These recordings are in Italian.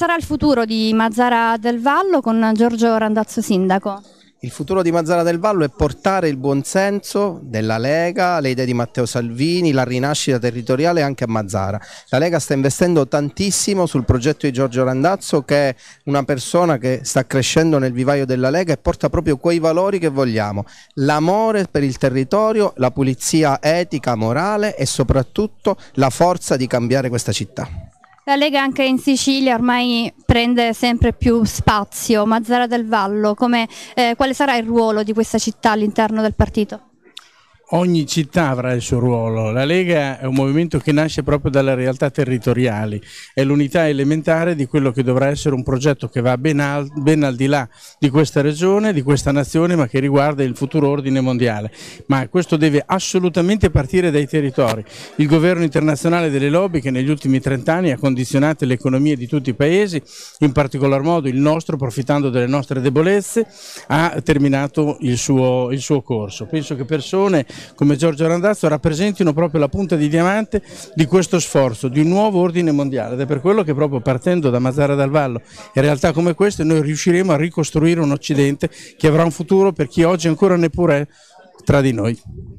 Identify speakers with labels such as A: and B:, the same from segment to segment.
A: sarà il futuro di Mazzara del Vallo con Giorgio Randazzo Sindaco?
B: Il futuro di Mazzara del Vallo è portare il buonsenso della Lega, le idee di Matteo Salvini, la rinascita territoriale anche a Mazzara. La Lega sta investendo tantissimo sul progetto di Giorgio Randazzo che è una persona che sta crescendo nel vivaio della Lega e porta proprio quei valori che vogliamo. L'amore per il territorio, la pulizia etica, morale e soprattutto la forza di cambiare questa città.
A: La Lega anche in Sicilia ormai prende sempre più spazio. Mazzara del Vallo, come, eh, quale sarà il ruolo di questa città all'interno del partito?
C: ogni città avrà il suo ruolo. La Lega è un movimento che nasce proprio dalle realtà territoriali, è l'unità elementare di quello che dovrà essere un progetto che va ben al, ben al, di là di questa regione, di questa nazione, ma che riguarda il futuro ordine mondiale. Ma questo deve assolutamente partire dai territori. Il governo internazionale delle lobby che negli ultimi 30 anni ha condizionato le economie di tutti i paesi, in particolar modo il nostro, approfittando delle nostre debolezze, ha terminato il suo, il suo corso. Penso che persone come Giorgio Randazzo rappresentino proprio la punta di diamante di questo sforzo, di un nuovo ordine mondiale ed è per quello che proprio partendo da Mazzara dal Vallo e realtà come queste noi riusciremo a ricostruire un Occidente che avrà un futuro per chi oggi ancora neppure è tra di noi.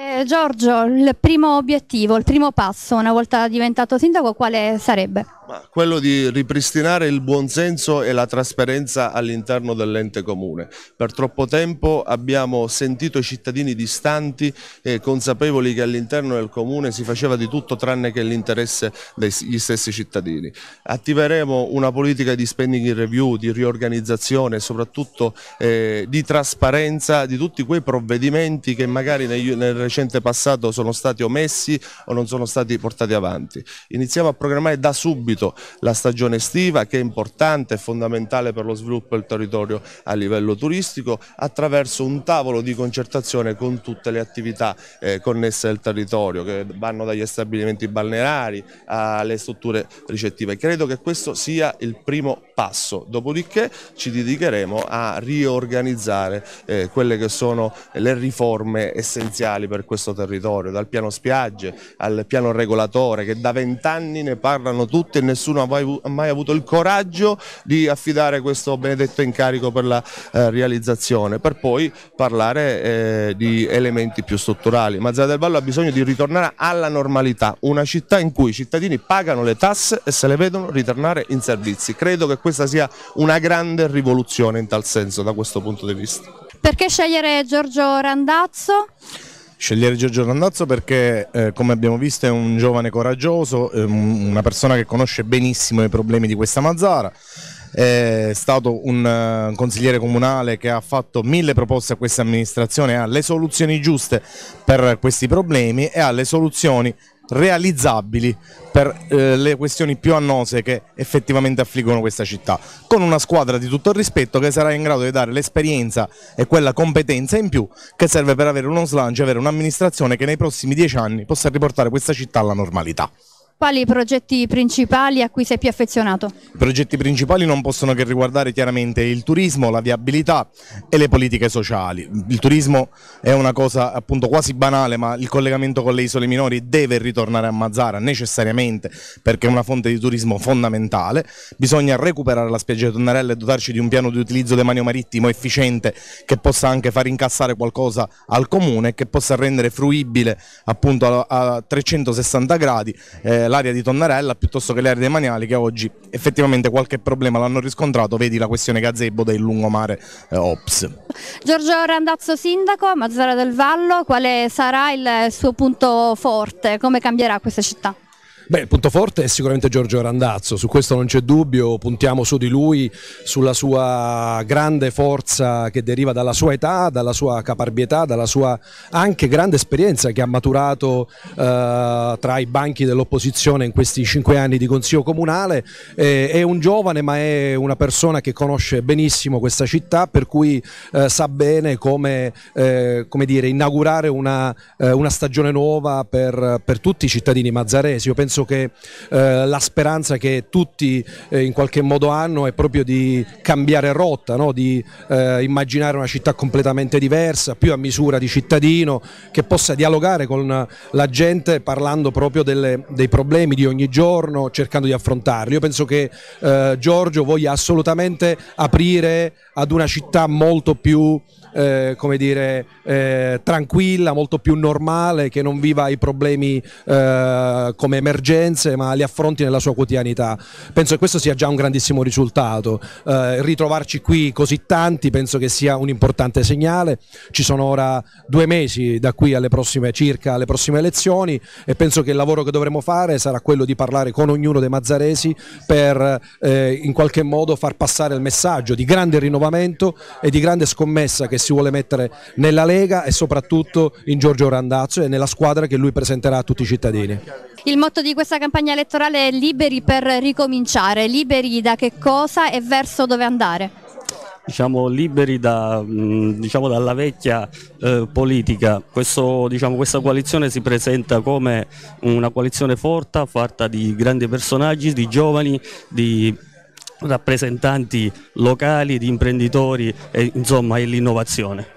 A: Eh, Giorgio, il primo obiettivo, il primo passo una volta diventato sindaco quale sarebbe? Ma
D: quello di ripristinare il buonsenso e la trasparenza all'interno dell'ente comune. Per troppo tempo abbiamo sentito i cittadini distanti e consapevoli che all'interno del comune si faceva di tutto tranne che l'interesse degli stessi cittadini. Attiveremo una politica di spending review, di riorganizzazione e soprattutto eh, di trasparenza di tutti quei provvedimenti che magari nel recente passato sono stati omessi o non sono stati portati avanti. Iniziamo a programmare da subito la stagione estiva che è importante, e fondamentale per lo sviluppo del territorio a livello turistico attraverso un tavolo di concertazione con tutte le attività eh, connesse al territorio che vanno dagli stabilimenti balneari alle strutture ricettive. Credo che questo sia il primo passo, dopodiché ci dedicheremo a riorganizzare eh, quelle che sono le riforme essenziali per per questo territorio, dal piano spiagge al piano regolatore che da vent'anni ne parlano tutti e nessuno ha mai, avuto il coraggio di affidare questo benedetto incarico per la eh, realizzazione, per poi parlare eh, di elementi più strutturali. Ma Zara del Vallo ha bisogno di ritornare alla normalità, una città in cui i cittadini pagano le tasse e se le vedono ritornare in servizi. Credo che questa sia una grande rivoluzione in tal senso da questo punto di vista.
A: Perché scegliere Giorgio Randazzo?
E: Scegliere Giorgio Randazzo perché, eh, come abbiamo visto, è un giovane coraggioso, eh, una persona che conosce benissimo i problemi di questa Mazzara. È stato un, un eh, consigliere comunale che ha fatto mille proposte a questa amministrazione, ha le soluzioni giuste per questi problemi e ha le soluzioni realizzabili per eh, le questioni più annose che effettivamente affliggono questa città, con una squadra di tutto il rispetto che sarà in grado di dare l'esperienza e quella competenza in più che serve per avere uno slancio e avere un'amministrazione che nei prossimi dieci anni possa riportare questa città alla normalità.
A: Quali i progetti principali a cui sei più affezionato? I
E: progetti principali non possono che riguardare chiaramente il turismo, la viabilità e le politiche sociali. Il turismo è una cosa appunto quasi banale, ma il collegamento con le isole minori deve ritornare a Mazzara necessariamente perché è una fonte di turismo fondamentale. Bisogna recuperare la spiaggia di Tonnarella e dotarci di un piano di utilizzo del demanio marittimo efficiente che possa anche far incassare qualcosa al comune e che possa rendere fruibile appunto a, 360 gradi eh, l'area di Tonnarella piuttosto che l'area dei Maniali che oggi effettivamente qualche problema l'hanno riscontrato, vedi la questione gazebo del lungomare eh, Ops.
A: Giorgio Randazzo Sindaco, Mazzara del Vallo, quale sarà il suo punto forte? Come cambierà questa città?
B: Beh, il punto forte è sicuramente Giorgio Randazzo, su questo non c'è dubbio, puntiamo su di lui, sulla sua grande forza che deriva dalla sua età, dalla sua caparbietà, dalla sua anche grande esperienza che ha maturato eh, tra i banchi dell'opposizione in questi cinque anni di Consiglio Comunale. Eh, è un giovane ma è una persona che conosce benissimo questa città per cui eh, sa bene come, eh, come dire, inaugurare una, eh, una, stagione nuova per, per tutti i cittadini mazzaresi. Io penso penso che eh, la speranza che tutti eh, in qualche modo hanno è proprio di cambiare rotta, no? di eh, immaginare una città completamente diversa, più a misura di cittadino, che possa dialogare con la gente parlando proprio delle, dei problemi di ogni giorno, cercando di affrontarli. Io penso che eh, Giorgio voglia assolutamente aprire ad una città molto più eh, come dire, eh, tranquilla, molto più normale, che non viva i problemi eh, come emergenze, ma li affronti nella sua quotidianità. Penso che questo sia già un grandissimo risultato. Eh, ritrovarci qui così tanti penso che sia un importante segnale. Ci sono ora due mesi da qui alle prossime, circa alle prossime elezioni e penso che il lavoro che dovremo fare sarà quello di parlare con ognuno dei mazzaresi per eh, in qualche modo far passare il messaggio di grande rinnovamento e di grande scommessa che che si vuole mettere nella Lega e soprattutto in Giorgio Randazzo e nella squadra che lui presenterà a tutti i
A: cittadini. Il motto di questa campagna elettorale è liberi per ricominciare, liberi da che cosa e verso dove andare? Diciamo, liberi da, mm, diciamo, dalla vecchia eh, politica. Questo, diciamo, questa coalizione si presenta come una coalizione forte, fatta di grandi personaggi, di giovani, di rappresentanti locali, di imprenditori e, insomma, e l'innovazione.